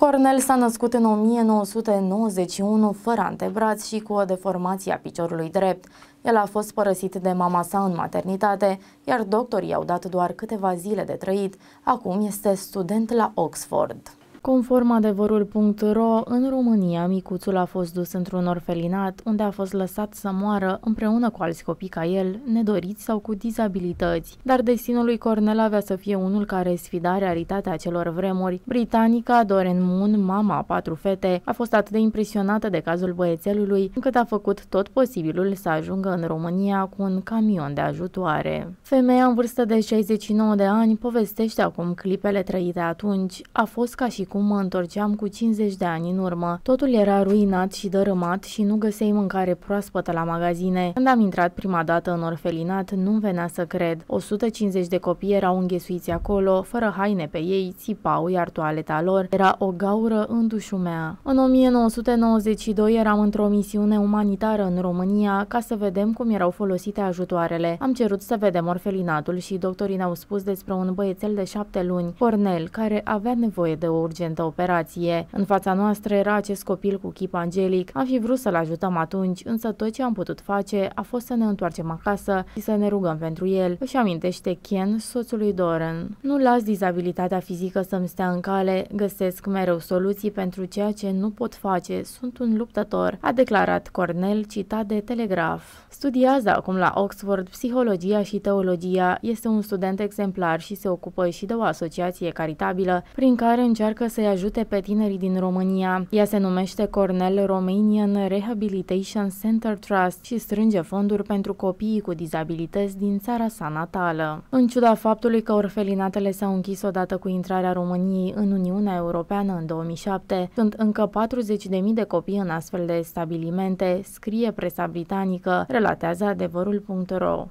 Cornel s-a născut în 1991 fără antebraț și cu o deformație a piciorului drept. El a fost părăsit de mama sa în maternitate, iar doctorii i-au dat doar câteva zile de trăit. Acum este student la Oxford. Conform adevărul.ro, în România, micuțul a fost dus într-un orfelinat unde a fost lăsat să moară împreună cu alți copii ca el, nedoriți sau cu dizabilități. Dar destinul lui Cornel avea să fie unul care sfida realitatea celor vremuri. Britanica Doren Moon, mama a patru fete, a fost atât de impresionată de cazul băiețelului, încât a făcut tot posibilul să ajungă în România cu un camion de ajutoare. Femeia în vârstă de 69 de ani povestește acum clipele trăite atunci. A fost ca și cum mă întorceam cu 50 de ani în urmă. Totul era ruinat și dărâmat și nu găseai mâncare proaspătă la magazine. Când am intrat prima dată în orfelinat, nu-mi venea să cred. 150 de copii erau înghesuiți acolo, fără haine pe ei, țipau, iar toaleta lor era o gaură în dușumea. În 1992 eram într-o misiune umanitară în România ca să vedem cum erau folosite ajutoarele. Am cerut să vedem orfelinatul și doctorii ne-au spus despre un băiețel de șapte luni, Cornel, care avea nevoie de o urgență recentă operație. În fața noastră era acest copil cu chip angelic. Am fi vrut să-l ajutăm atunci, însă tot ce am putut face a fost să ne întoarcem acasă și să ne rugăm pentru el, își amintește Ken, soțul lui Doran. Nu las dizabilitatea fizică să-mi stea în cale, găsesc mereu soluții pentru ceea ce nu pot face, sunt un luptător, a declarat Cornel, citat de Telegraf. Studiază acum la Oxford psihologia și teologia, este un student exemplar și se ocupă și de o asociație caritabilă prin care încearcă să-i ajute pe tinerii din România. Ea se numește Cornell Romanian Rehabilitation Center Trust și strânge fonduri pentru copiii cu dizabilități din țara sa natală. În ciuda faptului că orfelinatele s-au închis odată cu intrarea României în Uniunea Europeană în 2007, sunt încă 40.000 de copii în astfel de stabilimente, scrie presa britanică, relatează adevărul.ro.